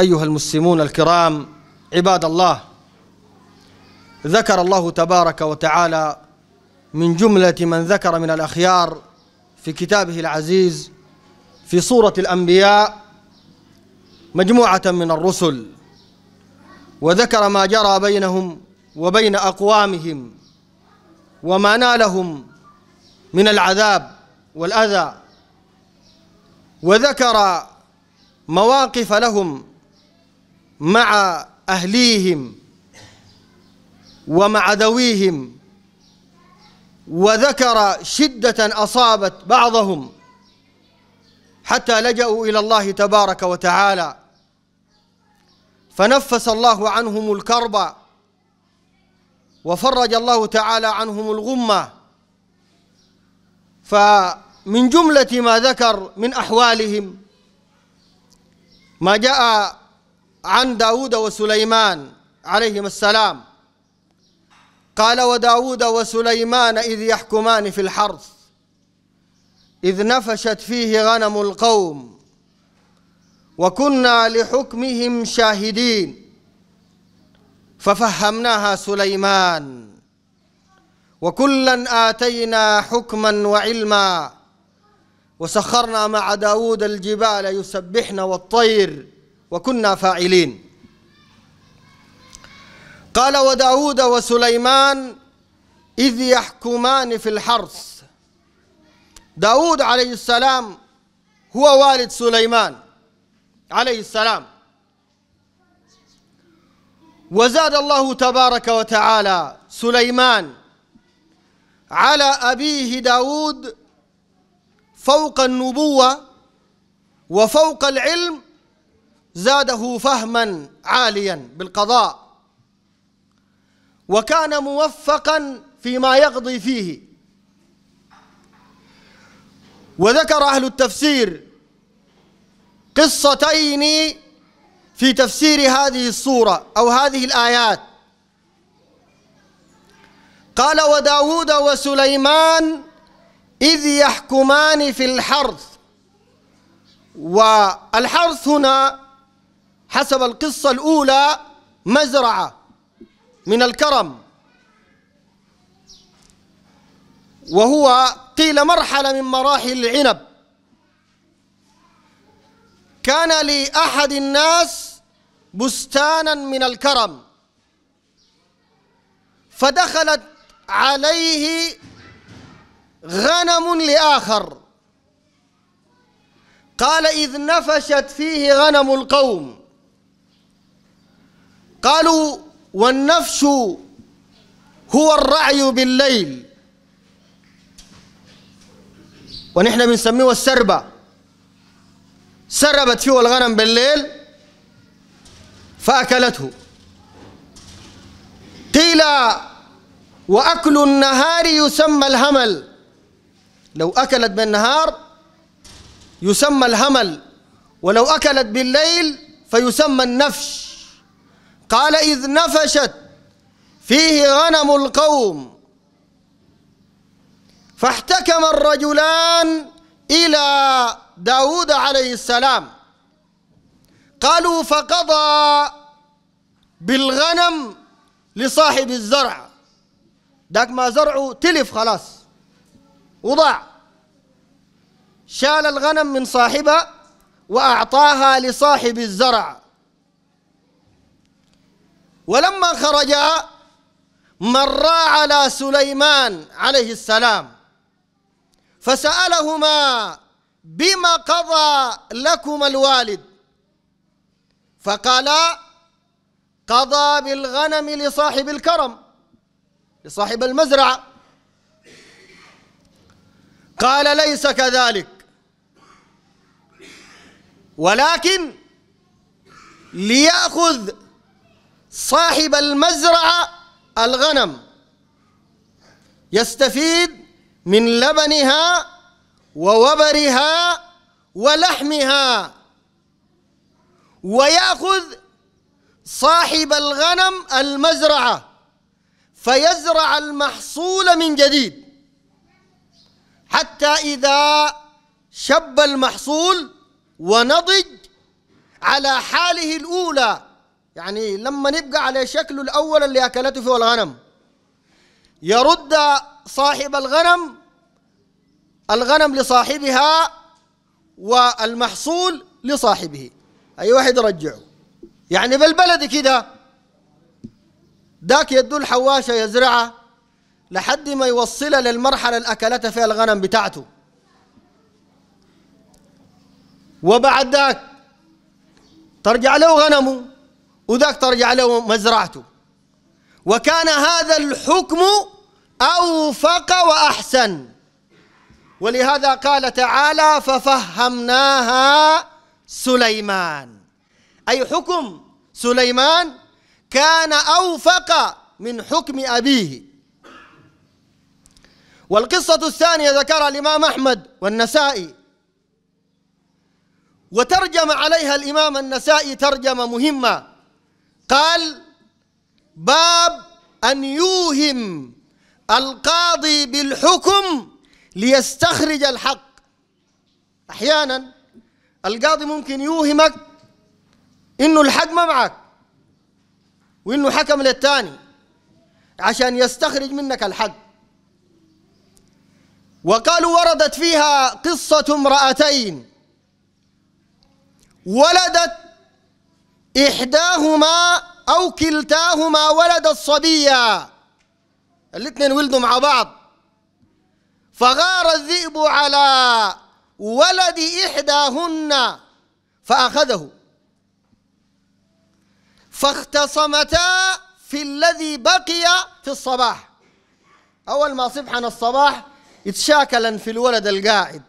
أيها المسلمون الكرام عباد الله ذكر الله تبارك وتعالى من جملة من ذكر من الأخيار في كتابه العزيز في سورة الأنبياء مجموعة من الرسل وذكر ما جرى بينهم وبين أقوامهم وما نالهم من العذاب والأذى وذكر مواقف لهم مع أهليهم ومع ذويهم وذكر شدة أصابت بعضهم حتى لجأوا إلى الله تبارك وتعالى فنفس الله عنهم الكرب وفرج الله تعالى عنهم الغمة فمن جملة ما ذكر من أحوالهم ما جاء عن داود وسليمان عليهما السلام قال وداود وسليمان إذ يحكمان في الحرث إذ نفشت فيه غنم القوم وكنا لحكمهم شاهدين ففهمناها سليمان وكلا آتينا حكما وعلما وسخرنا مع داود الجبال يسبحن والطير وكنا فاعلين قال وداود وسليمان إذ يحكمان في الحرث داود عليه السلام هو والد سليمان عليه السلام وزاد الله تبارك وتعالى سليمان على أبيه داود فوق النبوة وفوق العلم زاده فهما عاليا بالقضاء وكان موفقا فيما يقضي فيه وذكر أهل التفسير قصتين في تفسير هذه الصورة أو هذه الآيات قال وداود وسليمان إذ يحكمان في الحرث والحرث هنا حسب القصة الأولى مزرعة من الكرم وهو قيل مرحلة من مراحل العنب كان لأحد الناس بستانا من الكرم فدخلت عليه غنم لآخر قال إذ نفشت فيه غنم القوم قالوا والنفس هو الرعي بالليل ونحن بنسميه السربة سربت فيه الغنم بالليل فأكلته قيل وأكل النهار يسمى الهمل لو أكلت بالنهار يسمى الهمل ولو أكلت بالليل فيسمى النفش قال إذ نفشت فيه غنم القوم فاحتكم الرجلان إلى داود عليه السلام قالوا فقضى بالغنم لصاحب الزرع داك ما زرعه تلف خلاص وضاع شال الغنم من صاحبها وأعطاها لصاحب الزرع ولما خرج مر على سليمان عليه السلام فسألهما بما قضى لكما الوالد فقالا قضى بالغنم لصاحب الكرم لصاحب المزرعة قال ليس كذلك ولكن ليأخذ صاحب المزرعة الغنم يستفيد من لبنها ووبرها ولحمها ويأخذ صاحب الغنم المزرعة فيزرع المحصول من جديد حتى إذا شب المحصول ونضج على حاله الأولى يعني لما نبقى على شكله الأول اللي أكلته فيه الغنم يرد صاحب الغنم الغنم لصاحبها والمحصول لصاحبه أي واحد يرجعه يعني بالبلد كده ذاك يدو الحواشة يزرعه لحد ما يوصلها للمرحلة اللي أكلت فيها الغنم بتاعته وبعد ذاك ترجع له غنمه وذاك ترجع له مزرعته وكان هذا الحكم أوفق وأحسن ولهذا قال تعالى ففهمناها سليمان أي حكم سليمان كان أوفق من حكم أبيه والقصة الثانية ذكرها الإمام أحمد والنسائي وترجم عليها الإمام النسائي ترجمة مهمة قال باب أن يوهم القاضي بالحكم ليستخرج الحق أحيانا القاضي ممكن يوهمك إنه الحق ما معك وإنه حكم للثاني عشان يستخرج منك الحق وقالوا وردت فيها قصة امرأتين ولدت إحداهما أو كلتاهما ولد الصبية الاثنين ولدوا مع بعض فغار الذئب على ولد إحداهن فأخذه فاختصمتا في الذي بقي في الصباح أول ما صبحنا الصباح يتشاكلا في الولد القاعد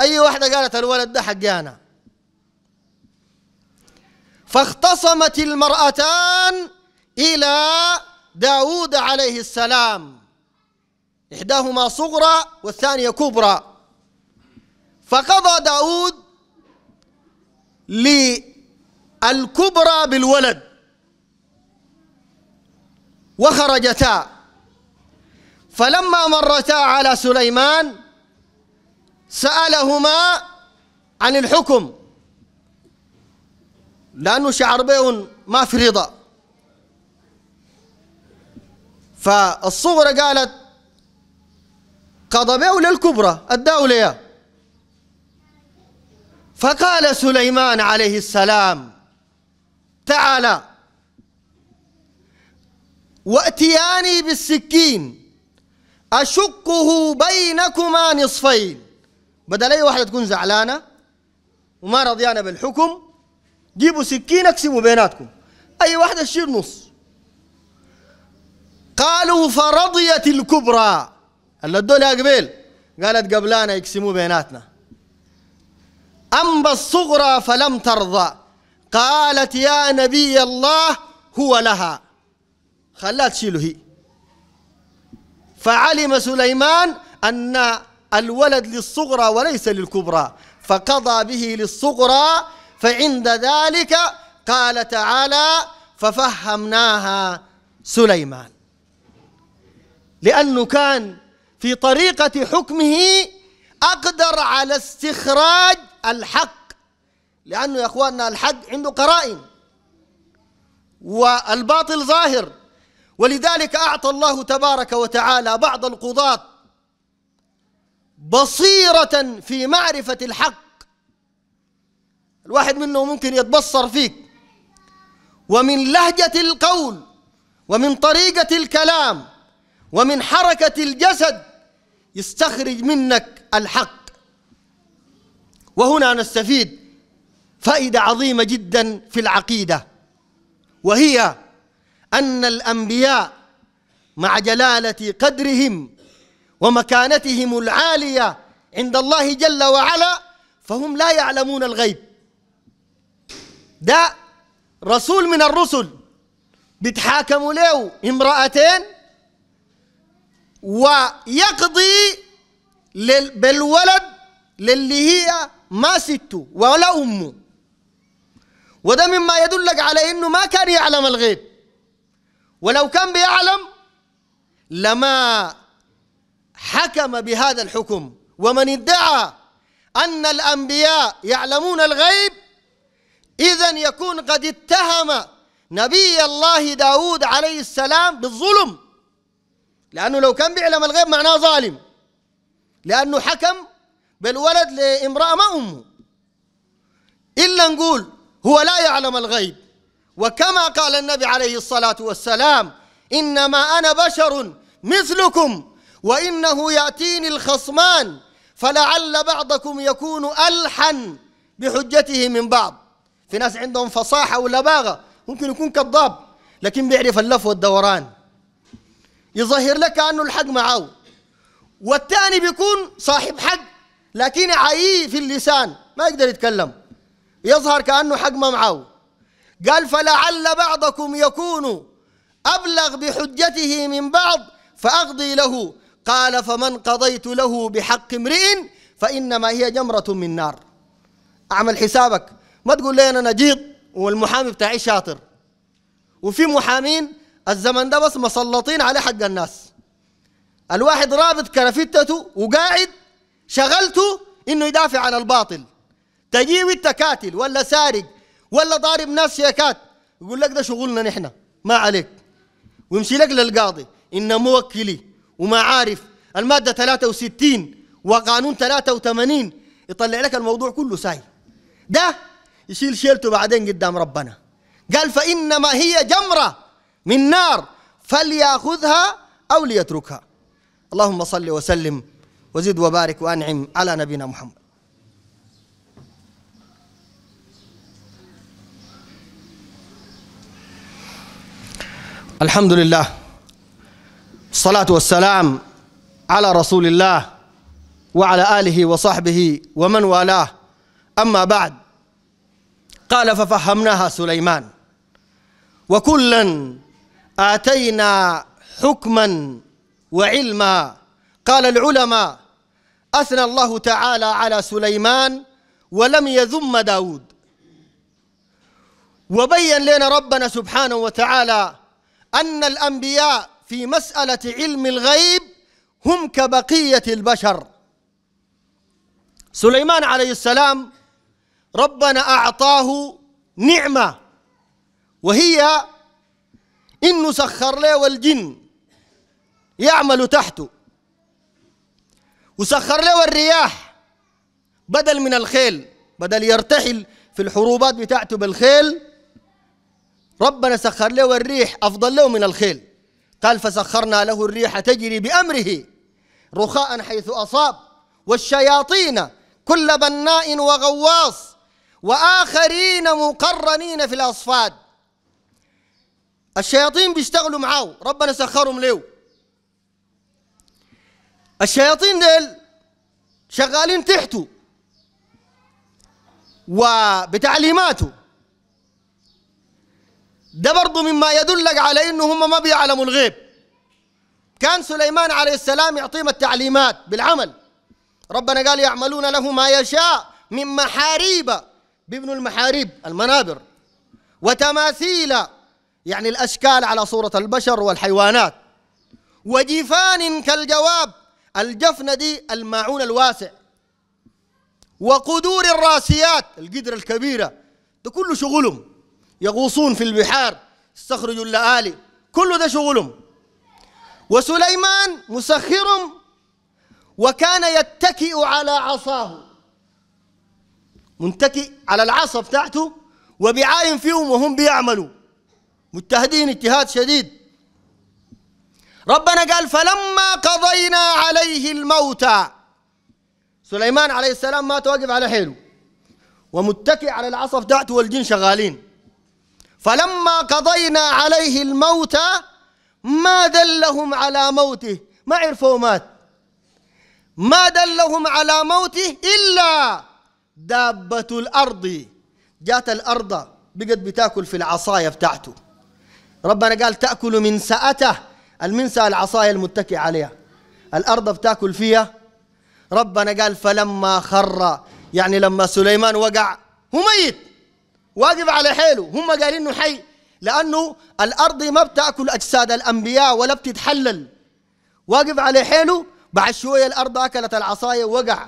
أي واحدة قالت الولد ده حقي أنا فاختصمت المرأتان إلى داود عليه السلام إحداهما صغرى والثانية كبرى فقضى داود للكبرى بالولد وخرجتا فلما مرتا على سليمان سألهما عن الحكم لأنه شعر بهم ما في رضا فالصغرى قالت قضبه للكبرى أداه ليه فقال سليمان عليه السلام تعالى واتياني بالسكين أشقه بينكما نصفين بدل أي واحدة تكون زعلانة وما رضيانة بالحكم جيبوا سكين اقسموا بيناتكم اي واحده تشيل نص قالوا فرضيت الكبرى اللي الدولة قبيل قالت قبلانا يقسموا بيناتنا أما الصغرى فلم ترضى قالت يا نبي الله هو لها خلاها تشيله هي فعلم سليمان أن الولد للصغرى وليس للكبرى فقضى به للصغرى فعند ذلك قال تعالى ففهمناها سليمان لأنه كان في طريقة حكمه أقدر على استخراج الحق لأنه يا أخواننا الحق عنده قرائن والباطل ظاهر ولذلك أعطى الله تبارك وتعالى بعض القضاة بصيرة في معرفة الحق الواحد منهم ممكن يتبصر فيك ومن لهجة القول ومن طريقة الكلام ومن حركة الجسد يستخرج منك الحق وهنا نستفيد فائدة عظيمة جدا في العقيدة وهي أن الأنبياء مع جلالة قدرهم ومكانتهم العالية عند الله جل وعلا فهم لا يعلمون الغيب ده رسول من الرسل بيتحاكموا له امرأتين ويقضي بالولد للي هي ما سته ولا أمه وده مما يدلك على أنه ما كان يعلم الغيب ولو كان بيعلم لما حكم بهذا الحكم ومن ادعى أن الأنبياء يعلمون الغيب إذا يكون قد اتهم نبي الله داود عليه السلام بالظلم لأنه لو كان بيعلم الغيب معناه ظالم لأنه حكم بالولد لامرأة ما أمه إلا نقول هو لا يعلم الغيب وكما قال النبي عليه الصلاة والسلام إنما أنا بشر مثلكم وإنه يأتيني الخصمان فلعل بعضكم يكون ألحن بحجته من بعض في ناس عندهم فصاحة ولباغة ممكن يكون كذاب لكن بيعرف اللف والدوران يظهر لك أنه الحق معه والثاني بيكون صاحب حق لكن عيي في اللسان ما يقدر يتكلم يظهر كأنه حق ما معه قال فلعل بعضكم يكون أبلغ بحجته من بعض فأقضي له قال فمن قضيت له بحق امرئ فإنما هي جمرة من نار أعمل حسابك ما تقول لي انا نجيط والمحامي بتاعي شاطر وفي محامين الزمن ده بس مسلطين عليه حق الناس الواحد رابط كرفتته وقاعد شغلته انه يدافع عن الباطل تجيب انت كاتل ولا سارق ولا ضارب ناس شيكات يقول لك ده شغلنا نحن ما عليك ويمشي لك للقاضي ان موكلي وما عارف الماده 63 وقانون 83 يطلع لك الموضوع كله ساي ده يشيل شيلته بعدين قدام ربنا قال فإنما هي جمرة من نار فليأخذها أو ليتركها اللهم صل وسلم وزد وبارك وأنعم على نبينا محمد الحمد لله الصلاة والسلام على رسول الله وعلى آله وصحبه ومن والاه أما بعد قال ففهمناها سليمان وكلا آتينا حكما وعلما قال العلماء أثنى الله تعالى على سليمان ولم يذم داود وبين لنا ربنا سبحانه وتعالى أن الأنبياء في مسألة علم الغيب هم كبقية البشر سليمان عليه السلام ربنا أعطاه نعمة وهي إنه سخر له الجن يعملوا تحته وسخر له الرياح بدل من الخيل بدل يرتحل في الحروبات بتاعته بالخيل ربنا سخر له الريح أفضل له من الخيل قال فسخرنا له الريح تجري بأمره رخاء حيث أصاب والشياطين كل بناء وغواص واخرين مقرنين في الاصفاد الشياطين بيشتغلوا معاه ربنا سخرهم له الشياطين ديل شغالين تحته وبتعليماته ده برضه مما يدلك على انه هم ما بيعلموا الغيب كان سليمان عليه السلام يعطيهم التعليمات بالعمل ربنا قال يعملون له ما يشاء من محاريب بيبنوا المحاريب المنابر وتماثيل يعني الأشكال على صورة البشر والحيوانات وجفان كالجواب الجفنة دي الماعون الواسع وقدور الراسيات القدر الكبيرة ده كله شغلهم يغوصون في البحار يستخرجوا اللآلي كل ده شغلهم وسليمان مسخرهم وكان يتكئ على عصاه منتكئ على العصا بتاعته وبيعاين فيهم وهم بيعملوا مجتهدين اجتهاد شديد ربنا قال فلما قضينا عليه الموتى سليمان عليه السلام ما توقف على حيله ومتكئ على العصا بتاعته والجن شغالين فلما قضينا عليه الموتى ما دلهم على موته ما عرفوا مات ما دلهم على موته إلا دابة الأرض جات الأرض بقت بتاكل في العصاية بتاعته ربنا قال تأكل من سأته المنسى العصاية المتكئ عليها الأرض بتاكل فيها ربنا قال فلما خر يعني لما سليمان وقع هو ميت واقف على حيله هم قالين انه حي لانه الارض ما بتاكل اجساد الانبياء ولا بتتحلل واقف على حيله بعد شويه الارض اكلت العصايه وقع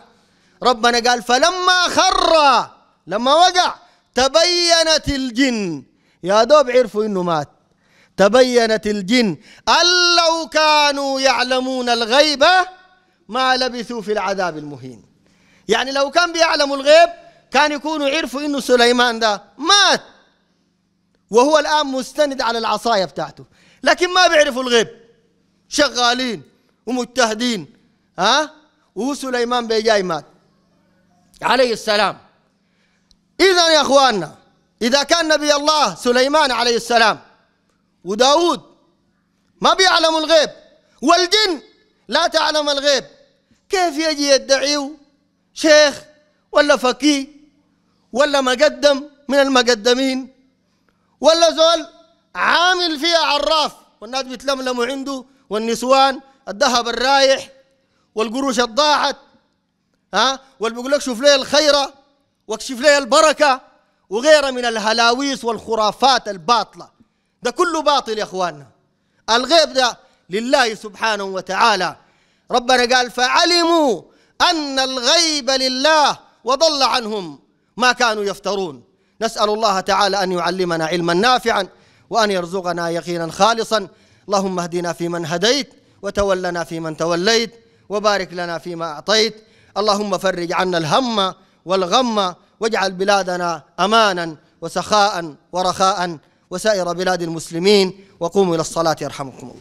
ربنا قال فلما خر لما وقع تبينت الجن يا دوب عرفوا انه مات تبينت الجن أن لو كانوا يعلمون الغيب ما لبثوا في العذاب المهين يعني لو كان بيعلموا الغيب كان يكونوا عرفوا انه سليمان ده مات وهو الان مستند على العصايه بتاعته لكن ما بيعرفوا الغيب شغالين ومجتهدين ها وسليمان بيجاي مات عليه السلام إذا يا أخواننا إذا كان نبي الله سليمان عليه السلام وداود ما بيعلموا الغيب والجن لا تعلم الغيب كيف يجي يدعيه شيخ ولا فقيه ولا مقدم من المقدمين ولا زول عامل فيها عراف والناس بيتلملموا عنده والنسوان الذهب الرايح والقروش الضاعت ها واللي بيقول لك شوف لي الخيره واكشف لي البركه وغيرها من الهلاويس والخرافات الباطله ده كله باطل يا اخواننا الغيب ده لله سبحانه وتعالى ربنا قال فعلموا ان الغيب لله وضل عنهم ما كانوا يفترون نسال الله تعالى ان يعلمنا علما نافعا وان يرزقنا يقينا خالصا اللهم اهدنا فيمن هديت وتولنا فيمن توليت وبارك لنا فيما اعطيت اللهم فرج عنا الهم والغم واجعل بلادنا امانا وسخاء ورخاء وسائر بلاد المسلمين وقوموا الى الصلاه يرحمكم الله